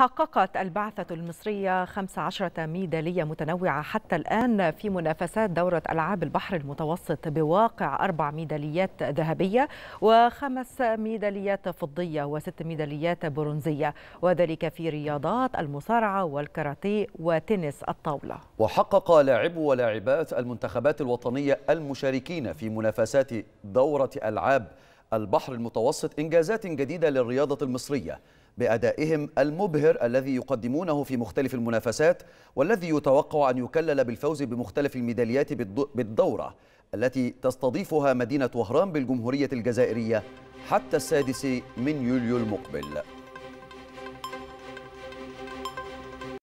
حققت البعثة المصرية 15 ميدالية متنوعة حتى الآن في منافسات دورة ألعاب البحر المتوسط بواقع أربع ميداليات ذهبية وخمس ميداليات فضية وست ميداليات برونزية وذلك في رياضات المصارعة والكاراتيه وتنس الطاولة وحقق لاعبو ولاعبات المنتخبات الوطنية المشاركين في منافسات دورة ألعاب البحر المتوسط إنجازات جديدة للرياضة المصرية بأدائهم المبهر الذي يقدمونه في مختلف المنافسات والذي يتوقع أن يكلل بالفوز بمختلف الميداليات بالدورة التي تستضيفها مدينة وهران بالجمهورية الجزائرية حتى السادس من يوليو المقبل